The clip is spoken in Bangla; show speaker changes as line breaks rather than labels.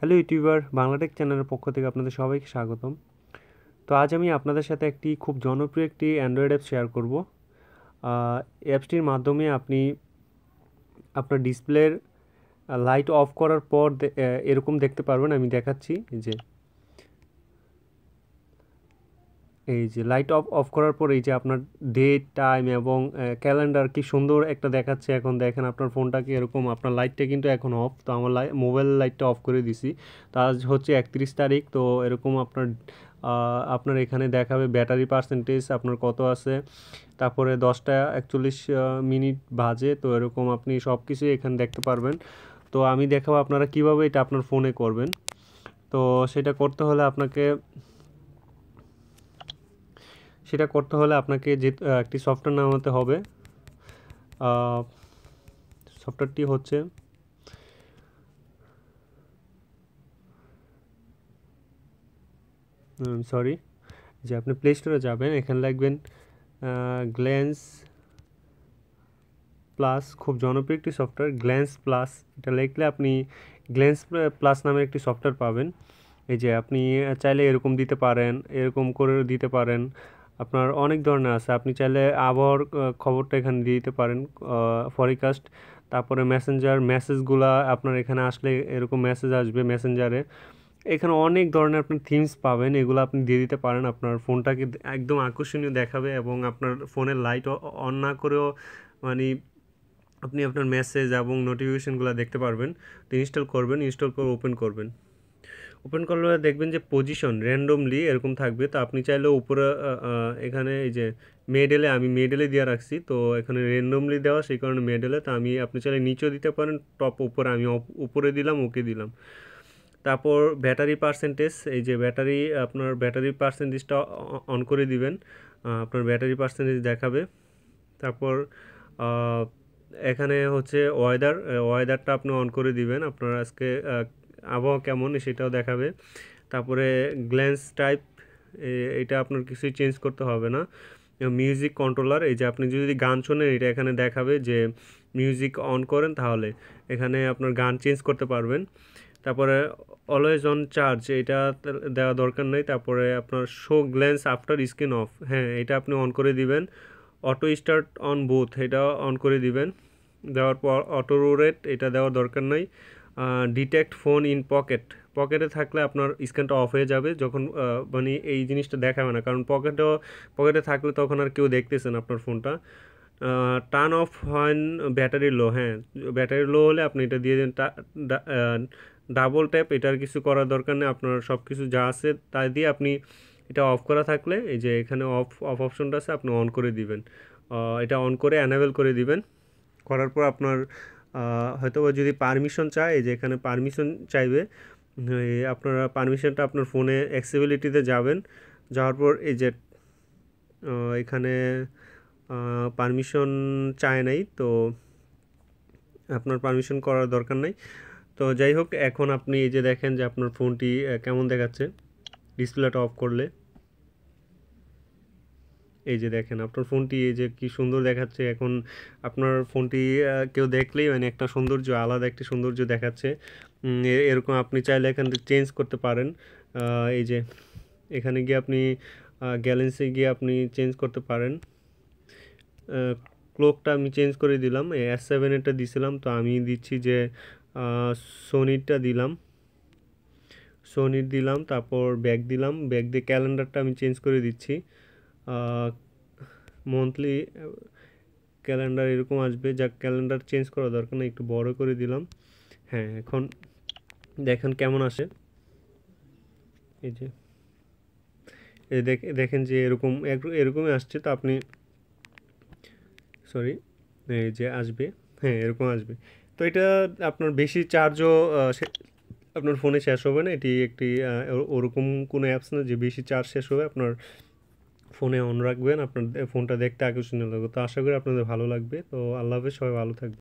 হ্যালো ইউটিউবার বাংলাটেক চ্যানেলের পক্ষ থেকে আপনাদের সবাইকে স্বাগতম তো আজ আমি আপনাদের সাথে একটি খুব জনপ্রিয় একটি অ্যান্ড্রয়েড অ্যাপ শেয়ার করব অ্যাপসটির মাধ্যমে আপনি আপনার ডিসপ্লের লাইট অফ করার পর এরকম দেখতে পারবেন আমি দেখাচ্ছি যে এই যে লাইট অফ অফ করার পর এই যে আপনার ডেট টাইম এবং ক্যালেন্ডার কি সুন্দর একটা দেখাচ্ছে এখন দেখেন আপনার ফোনটা কি এরকম আপনার লাইটটা কিন্তু এখন অফ তো আমার লাই মোবাইল লাইটটা অফ করে দিছি তো আজ হচ্ছে একত্রিশ তারিখ তো এরকম আপনার আপনার এখানে দেখাবে ব্যাটারি পার্সেন্টেজ আপনার কত আছে তারপরে দশটা একচল্লিশ মিনিট বাজে তো এরকম আপনি সব কিছুই এখানে দেখতে পারবেন তো আমি দেখাবো আপনারা কিভাবে এটা আপনার ফোনে করবেন তো সেটা করতে হলে আপনাকে সেটা করতে হলে আপনাকে যে একটি সফটওয়্যার নামাতে হবে সফটওয়্যারটি হচ্ছে সরি যে আপনি প্লে স্টোরে যাবেন এখানে লাগবেন গ্ল্যান্স প্লাস খুব জনপ্রিয় একটি সফটওয়্যার গ্ল্যান্স প্লাস এটা লিখলে আপনি গ্ল্যান্স প্লাস নামের একটি সফটওয়্যার পাবেন এই যে আপনি চাইলে এরকম দিতে পারেন এরকম করে দিতে পারেন আপনার অনেক ধরনের আছে আপনি চাইলে আবহাওয়ার খবরটা এখানে দিয়ে দিতে পারেন ফরিকাস্ট তারপরে মেসেঞ্জার মেসেজগুলা আপনার এখানে আসলে এরকম মেসেজ আসবে মেসেঞ্জারে এখানে অনেক ধরনের আপনি থিমস পাবেন এগুলো আপনি দিয়ে দিতে পারেন আপনার ফোনটাকে একদম আকর্ষণীয় দেখাবে এবং আপনার ফোনের লাইট অন না করেও মানে আপনি আপনার মেসেজ এবং নোটিফিকেশানগুলো দেখতে পারবেন তো ইনস্টল করবেন ইনস্টল করে ওপেন করবেন ওপেন করলে দেখবেন যে পজিশন র্যান্ডমলি এরকম থাকবে তো আপনি চাইলে উপরে এখানে এই যে মেডেলে আমি মেডেলে দিয়ে রাখছি তো এখানে র্যান্ডমলি দেওয়া সেই কারণে মেডেলে তো আমি আপনি চাইলে নিচেও দিতে পারেন টপ উপরে আমি উপরে দিলাম ওকে দিলাম তারপর ব্যাটারি পার্সেন্টেজ এই যে ব্যাটারি আপনার ব্যাটারি পার্সেন্টেজটা অন করে দিবেন আপনার ব্যাটারি পার্সেন্টেজ দেখাবে তারপর এখানে হচ্ছে ওয়েদার ওয়েদারটা আপনি অন করে দিবেন আপনার আজকে আবহাওয়া কেমন সেটাও দেখাবে তারপরে গ্ল্যান্স টাইপ এটা আপনার কিছুই চেঞ্জ করতে হবে না মিউজিক কন্ট্রোলার এই যে আপনি যদি গান শোনেন এটা এখানে দেখাবে যে মিউজিক অন করেন তাহলে এখানে আপনার গান চেঞ্জ করতে পারবেন তারপরে অলওয়েজ অন চার্জ এটা দেওয়া দরকার নেই তারপরে আপনার show glance after screen off হ্যাঁ এটা আপনি অন করে দিবেন অটো স্টার্ট অন বুথ এটা অন করে দিবেন দেওয়ার পর অটো রোরেট এটা দেওয়ার দরকার নাই ডিটেক্ট ফোন ইন পকেট পকেটে থাকলে আপনার স্ক্যানটা অফ হয়ে যাবে যখন মানে এই জিনিসটা দেখাবে না কারণ পকেটেও পকেটে থাকলে তখন আর কেউ দেখতেছেন আপনার ফোনটা টার্ন অফ হন ব্যাটারি লো হ্যাঁ ব্যাটারি লো হলে আপনি এটা দিয়ে দেন ডাবল ট্যাপ এটার কিছু করার দরকার নেই আপনার সব কিছু যা আছে তা দিয়ে আপনি এটা অফ করা থাকলে এই যে এখানে অফ অফ অপশনটা আছে আপনি অন করে দিবেন এটা অন করে অ্যানাবেল করে দিবেন করার পর আপনার হয়তো যদি পারমিশন চায় যে এখানে পারমিশন চাইবে আপনারা পারমিশনটা আপনার ফোনে অ্যাক্সেবিলিটিতে যাবেন যাওয়ার পর এই যে এখানে পারমিশন চায় নাই তো আপনার পারমিশন করার দরকার নাই তো যাই হোক এখন আপনি এই যে দেখেন যে আপনার ফোনটি কেমন দেখাচ্ছে ডিসপ্লেটা অফ করলে এই যে দেখেন আপনার ফোনটি এই যে কি সুন্দর দেখাচ্ছে এখন আপনার ফোনটি কেউ দেখলেই মানে একটা সৌন্দর্য আলাদা একটি সৌন্দর্য দেখাচ্ছে এরকম আপনি চাইলে এখান থেকে চেঞ্জ করতে পারেন এই যে এখানে গিয়ে আপনি গ্যালেন্সি গিয়ে আপনি চেঞ্জ করতে পারেন ক্লোকটা আমি চেঞ্জ করে দিলাম এস সেভেনেরটা দিছিলাম তো আমি দিচ্ছি যে সোনিরটা দিলাম সোনির দিলাম তারপর ব্যাগ দিলাম ব্যাগ দিয়ে ক্যালেন্ডারটা আমি চেঞ্জ করে দিচ্ছি মন্থলি ক্যালেন্ডার এরকম আসবে যা ক্যালেন্ডার চেঞ্জ করা দরকার না একটু বড় করে দিলাম হ্যাঁ এখন দেখেন কেমন আসে এই যে এই দেখেন যে এরকম এরকমই আসছে তো আপনি সরি এই যে আসবে হ্যাঁ এরকম আসবে তো এটা আপনার বেশি চার্জও আপনার ফোনে শেষ হবে না এটি একটি ওরকম কোনো অ্যাপস না যে বেশি চার্জ শেষ হবে আপনার ফোনে অন রাখবেন আপনার ফোনটা দেখতে আকর্ষণীয় লাগবে তো আশা করি আপনাদের ভালো লাগবে তো আল্লাহ হাফেজ সবাই ভালো থাকবে